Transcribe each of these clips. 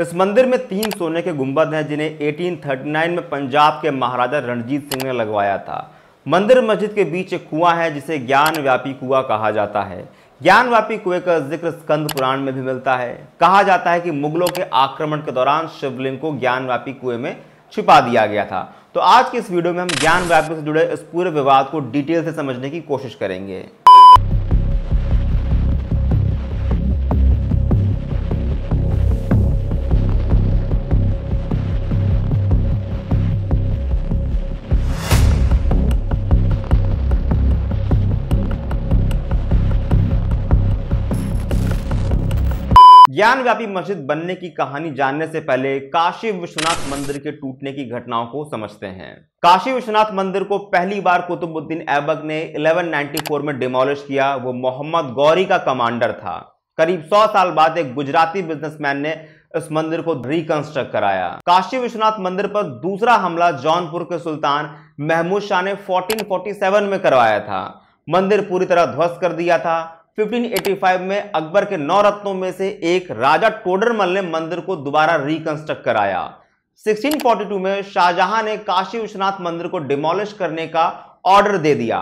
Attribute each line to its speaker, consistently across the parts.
Speaker 1: इस मंदिर में तीन सोने के गुंबद हैं जिन्हें 1839 में पंजाब के महाराजा रणजीत सिंह ने लगवाया था मंदिर मस्जिद के बीच एक कुआं है जिसे ज्ञान व्यापी कुआं कहा जाता है ज्ञानव्यापी कुएं का जिक्र स्कंद पुराण में भी मिलता है कहा जाता है कि मुगलों के आक्रमण के दौरान शिवलिंग को ज्ञानव्यापी कुएं में छिपा दिया गया था तो आज के इस वीडियो में हम व्यापी से जुड़े इस पूरे विवाद को डिटेल से समझने की कोशिश करेंगे ज्ञान व्यापी मस्जिद बनने की कहानी जानने से पहले काशी विश्वनाथ मंदिर के टूटने की घटनाओं को समझते हैं काशी विश्वनाथ मंदिर को पहली बार कुतुबुद्दीन ऐबक ने 1194 में डिमोलिश किया वो मोहम्मद गौरी का कमांडर था करीब 100 साल बाद एक गुजराती बिजनेसमैन ने इस मंदिर को रिकंस्ट्रक्ट कराया काशी विश्वनाथ मंदिर पर दूसरा हमला जौनपुर के सुल्तान महमूद शाह ने फोर्टीन में करवाया था मंदिर पूरी तरह ध्वस्त कर दिया था 1585 में अकबर के नौ रत्नों में से एक राजा टोडरमल ने मंदिर को दोबारा रिकंस्ट्रक्ट कराया 1642 में शाहजहां ने काशी विश्वनाथ मंदिर को डिमोलिश करने का ऑर्डर दे दिया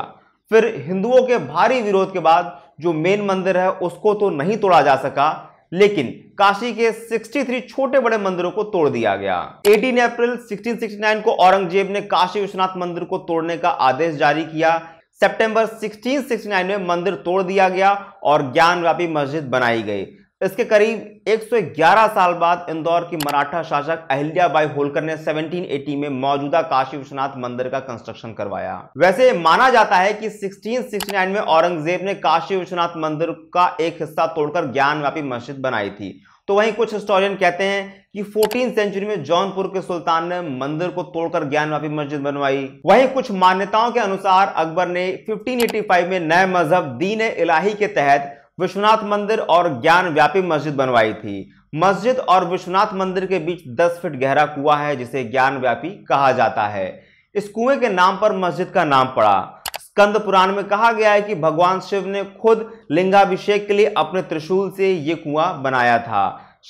Speaker 1: फिर हिंदुओं के भारी विरोध के बाद जो मेन मंदिर है उसको तो नहीं तोड़ा जा सका लेकिन काशी के 63 छोटे बड़े मंदिरों को तोड़ दिया गया 18 अप्रैल 1669 को औरंगजेब ने काशी विश्वनाथ मंदिर को तोड़ने का आदेश जारी किया सितंबर 1669 में मंदिर तोड़ दिया गया और ज्ञानव्यापी मस्जिद बनाई गई इसके करीब 111 साल बाद इंदौर की मराठा शासक अहिल्याबाई होलकर ने 1780 में मौजूदा काशी विश्वनाथ मंदिर का कंस्ट्रक्शन करवाया वैसे माना जाता है कि 1669 में औरंगजेब ने काशी विश्वनाथ मंदिर का एक हिस्सा तोड़कर ज्ञानव्यापी मस्जिद बनाई थी तो वहीं कुछ हिस्टोरियन कहते हैं कि फोर्टीन सेंचुरी में जौनपुर के सुल्तान ने मंदिर को तोड़कर ज्ञानवापी मस्जिद बनवाई वहीं कुछ मान्यताओं के अनुसार अकबर ने 1585 में नए मजहब दीन इलाही के तहत विश्वनाथ मंदिर और ज्ञान व्यापी मस्जिद बनवाई थी मस्जिद और विश्वनाथ मंदिर के बीच 10 फीट गहरा कुआ है जिसे ज्ञान व्यापी कहा जाता है इस कुएं के नाम पर मस्जिद का नाम पड़ा स्कंद पुराण में कहा गया है कि भगवान शिव ने खुद लिंगाभिषेक के लिए अपने त्रिशूल से ये कुआं बनाया था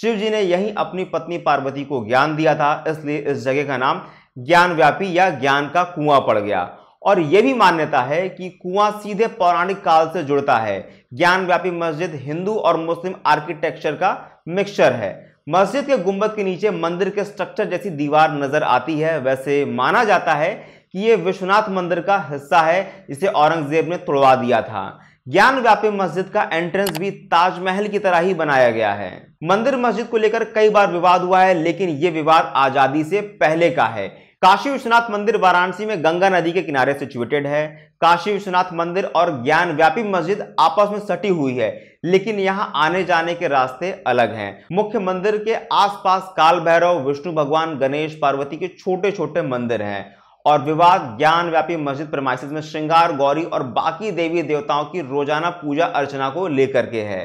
Speaker 1: शिव जी ने यही अपनी पत्नी पार्वती को ज्ञान दिया था इसलिए इस जगह का नाम ज्ञान व्यापी या ज्ञान का कुआं पड़ गया और यह भी मान्यता है कि कुआं सीधे पौराणिक काल से जुड़ता है ज्ञान व्यापी मस्जिद हिंदू और मुस्लिम आर्किटेक्चर का मिक्सचर है मस्जिद के गुंबद के नीचे मंदिर के स्ट्रक्चर जैसी दीवार नजर आती है वैसे माना जाता है कि ये विश्वनाथ मंदिर का हिस्सा है इसे औरंगजेब ने तोड़वा दिया था ज्ञान व्यापी मस्जिद का एंट्रेंस भी ताजमहल की तरह ही बनाया गया है मंदिर मस्जिद को लेकर कई बार विवाद हुआ है लेकिन ये विवाद आजादी से पहले का है काशी विश्वनाथ मंदिर वाराणसी में गंगा नदी के किनारे सिचुएटेड है काशी विश्वनाथ मंदिर और ज्ञान व्यापी मस्जिद आपस में सटी हुई है लेकिन यहां आने जाने के रास्ते अलग हैं मुख्य मंदिर के आसपास काल भैरव विष्णु भगवान गणेश पार्वती के छोटे छोटे मंदिर हैं और विवाह ज्ञान व्यापी मस्जिद प्रमाइसिस में श्रृंगार गौरी और बाकी देवी देवताओं की रोजाना पूजा अर्चना को लेकर के है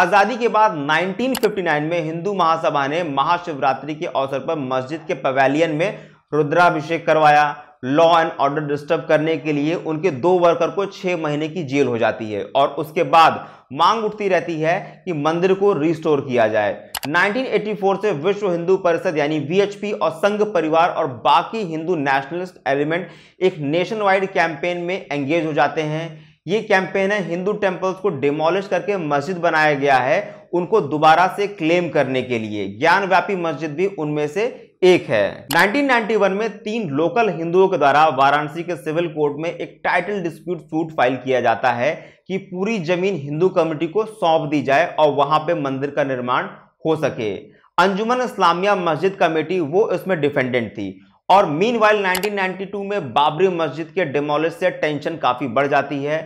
Speaker 1: आज़ादी के बाद 1959 में हिंदू महासभा ने महाशिवरात्रि के अवसर पर मस्जिद के पवेलियन में रुद्राभिषेक करवाया लॉ एंड ऑर्डर डिस्टर्ब करने के लिए उनके दो वर्कर को छः महीने की जेल हो जाती है और उसके बाद मांग उठती रहती है कि मंदिर को रिस्टोर किया जाए 1984 से विश्व हिंदू परिषद यानी वीएचपी और संघ परिवार और बाकी हिंदू नेशनलिस्ट एलिमेंट एक नेशन वाइड कैंपेन में एंगेज हो जाते हैं ये कैंपेन है हिंदू टेम्पल्स को डिमोलिश करके मस्जिद बनाया गया है उनको दोबारा से क्लेम करने के लिए ज्ञानव्यापी मस्जिद भी उनमें से एक है 1991 में तीन लोकल हिंदुओं के द्वारा वाराणसी के सिविल कोर्ट में एक टाइटल डिस्प्यूट सूट फाइल किया जाता है कि पूरी जमीन हिंदू कम्युनिटी को सौंप दी जाए और वहां पे मंदिर का निर्माण हो सके अंजुमन इस्लामिया मस्जिद कमेटी वो इसमें डिफेंडेंट थी और मीन वाइल नाइनटीन में बाबरी मस्जिद के डिमोलिश से टेंशन काफ़ी बढ़ जाती है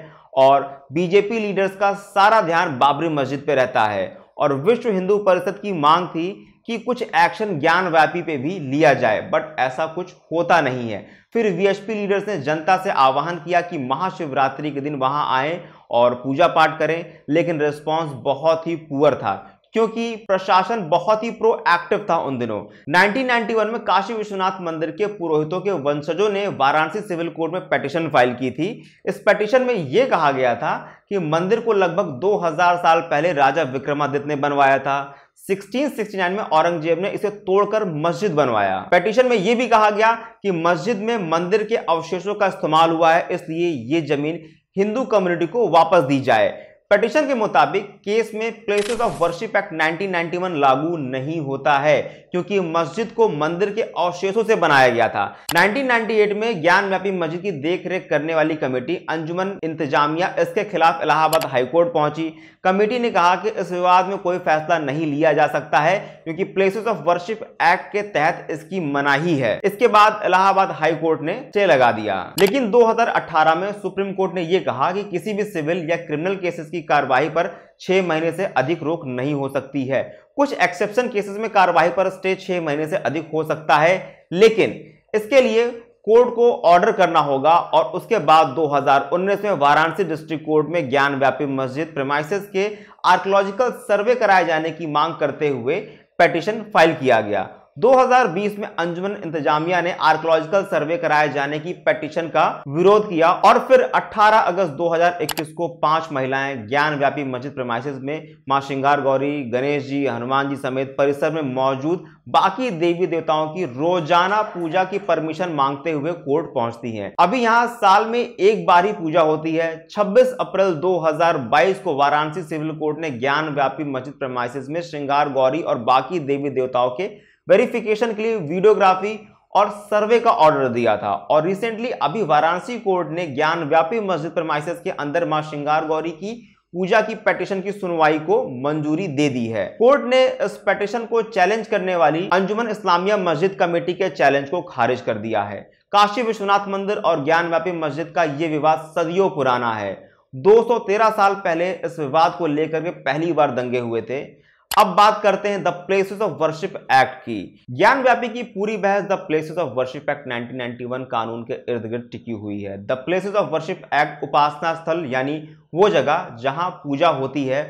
Speaker 1: और बीजेपी लीडर्स का सारा ध्यान बाबरी मस्जिद पे रहता है और विश्व हिंदू परिषद की मांग थी कि कुछ एक्शन ज्ञान व्यापी पे भी लिया जाए बट ऐसा कुछ होता नहीं है फिर वीएचपी लीडर्स ने जनता से आह्वान किया कि महाशिवरात्रि के दिन वहां आए और पूजा पाठ करें लेकिन रिस्पॉन्स बहुत ही पुअर था क्योंकि प्रशासन बहुत ही प्रोएक्टिव था उन दिनों 1991 में काशी विश्वनाथ मंदिर के पुरोहितों के वंशजों ने वाराणसी सिविल कोर्ट में पेटिशन फाइल की थी इस पेटिशन में यह कहा गया था कि मंदिर को लगभग 2000 साल पहले राजा विक्रमादित्य ने बनवाया था 1669 में औरंगजेब ने इसे तोड़कर मस्जिद बनवाया पेटिशन में यह भी कहा गया कि मस्जिद में मंदिर के अवशेषों का इस्तेमाल हुआ है इसलिए ये जमीन हिंदू कम्युनिटी को वापस दी जाए पिटिशन के मुताबिक केस में प्लेसेस ऑफ वर्शिप एक्ट 1991 लागू नहीं होता है क्योंकि मस्जिद को मंदिर के अवशेषों से बनाया गया था 1998 में ज्ञान व्यापी मस्जिद की देखरेख करने वाली कमेटी अंजुमन इंतजामिया इसके खिलाफ इलाहाबाद हाईकोर्ट पहुंची कमेटी ने कहा कि इस विवाद में कोई फैसला नहीं लिया जा सकता है क्योंकि प्लेसेस ऑफ वर्शिप एक्ट के तहत इसकी मनाही है इसके बाद इलाहाबाद हाईकोर्ट ने चे लगा दिया लेकिन दो में सुप्रीम कोर्ट ने यह कहा कि किसी भी सिविल या क्रिमिनल केसेस की कार्रवाई पर छह महीने से अधिक रोक नहीं हो सकती है कुछ एक्सेप्शन केसेस में कार्यवाही पर स्टे छह महीने से अधिक हो सकता है लेकिन इसके लिए कोर्ट को ऑर्डर करना होगा और उसके बाद 2019 में वाराणसी डिस्ट्रिक्ट कोर्ट में ज्ञान व्यापी मस्जिद प्रेमाइसिस के आर्कोलॉजिकल सर्वे कराए जाने की मांग करते हुए पेटिशन फाइल किया गया 2020 में अंजुमन इंतजामिया ने आर्कोलॉजिकल सर्वे कराए जाने की पेटिशन का विरोध किया और फिर 18 अगस्त 2021 को पांच महिलाएं ज्ञान व्यापी मस्जिद प्रमाइसिस में मां श्रृंगार गौरी गणेश जी हनुमान जी समेत परिसर में मौजूद बाकी देवी देवताओं की रोजाना पूजा की परमिशन मांगते हुए कोर्ट पहुंचती हैं। अभी यहाँ साल में एक बार ही पूजा होती है 26 अप्रैल 2022 को वाराणसी सिविल कोर्ट ने ज्ञान व्यापी मस्जिद प्रमाइसिस में श्रृंगार गौरी और बाकी देवी देवताओं के वेरिफिकेशन के लिए वीडियोग्राफी और सर्वे का ऑर्डर दिया था और रिसेंटली अभी वाराणसी कोर्ट ने ज्ञान व्यापी मस्जिद प्रमाइसिस के अंदर मां श्रृंगार गौरी की पूजा की पेटिशन की सुनवाई को मंजूरी दे दी है कोर्ट ने इस पेटिशन को चैलेंज करने वाली अंजुमन इस्लामिया मस्जिद कमेटी के चैलेंज को खारिज कर दिया है काशी विश्वनाथ मंदिर और ज्ञान व्यापी मस्जिद का ये विवाद सदियों पुराना है 213 साल पहले इस विवाद को लेकर के पहली बार दंगे हुए थे अब बात करते हैं the places of worship act की ज्ञान व्यापी की पूरी बहस the places of worship act 1991 कानून के इर्द गिर्द टिकी हुई है the places of worship act उपासना स्थल यानी वो जगह जहां पूजा होती है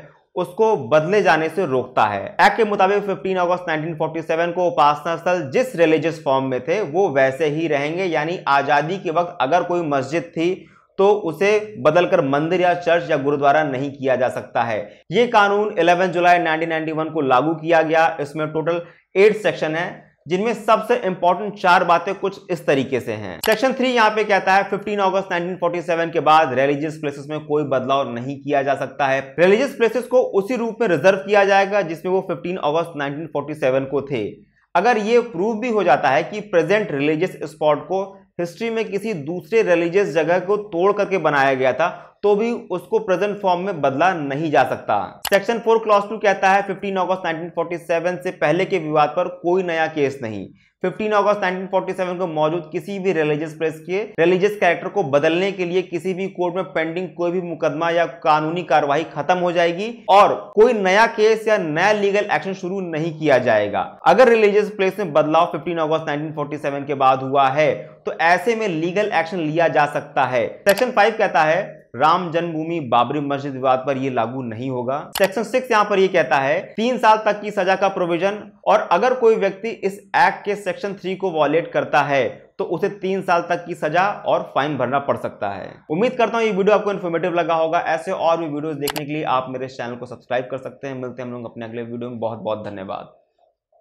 Speaker 1: उसको बदले जाने से रोकता है एक्ट के मुताबिक 15 अगस्त 1947 को उपासना स्थल जिस रिलीजियस फॉर्म में थे वो वैसे ही रहेंगे यानी आज़ादी के वक्त अगर कोई मस्जिद थी तो उसे बदलकर मंदिर या चर्च या गुरुद्वारा नहीं किया जा सकता है ये कानून 11 जुलाई 1991 को लागू किया गया इसमें टोटल एट सेक्शन है जिनमें सबसे इंपॉर्टेंट चार बातें कुछ इस तरीके से हैं सेक्शन थ्री यहाँ पे कहता है 15 अगस्त 1947 के बाद रिलीजियस प्लेसेस में कोई बदलाव नहीं किया जा सकता है रिलीजियस प्लेसेस को उसी रूप में रिजर्व किया जाएगा जिसमें वो 15 अगस्त 1947 को थे अगर ये प्रूव भी हो जाता है कि प्रेजेंट रिलीजियस स्पॉट को हिस्ट्री में किसी दूसरे रिलीजियस जगह को तोड़ करके बनाया गया था तो भी उसको प्रेजेंट फॉर्म में बदला नहीं जा सकता सेक्शन फोर क्लॉस टू कहता है 15 अगस्त 1947 से पहले के विवाद पर कोई नया केस नहीं 15 अगस्त 1947 को मौजूद किसी भी रिलीजियस प्रेस के रिलीजियस कैरेक्टर को बदलने के लिए किसी भी कोर्ट में पेंडिंग कोई भी मुकदमा या कानूनी कार्रवाई खत्म हो जाएगी और कोई नया केस या नया लीगल एक्शन शुरू नहीं किया जाएगा अगर रिलीजियस प्लेस में बदलाव 15 अगस्त 1947 के बाद हुआ है तो ऐसे में लीगल एक्शन लिया जा सकता है सेक्शन फाइव कहता है राम जन्मभूमि बाबरी मस्जिद विवाद पर यह लागू नहीं होगा सेक्शन सिक्स यहाँ पर यह कहता है तीन साल तक की सजा का प्रोविजन और अगर कोई व्यक्ति इस एक्ट के सेक्शन थ्री को वॉलेट करता है तो उसे तीन साल तक की सजा और फाइन भरना पड़ सकता है उम्मीद करता हूँ ये वीडियो आपको इन्फॉर्मेटिव लगा होगा ऐसे और भी वीडियोस देखने के लिए आप मेरे चैनल को सब्सक्राइब कर सकते हैं मिलते हैं हम लोग अपने अगले वीडियो में बहुत बहुत धन्यवाद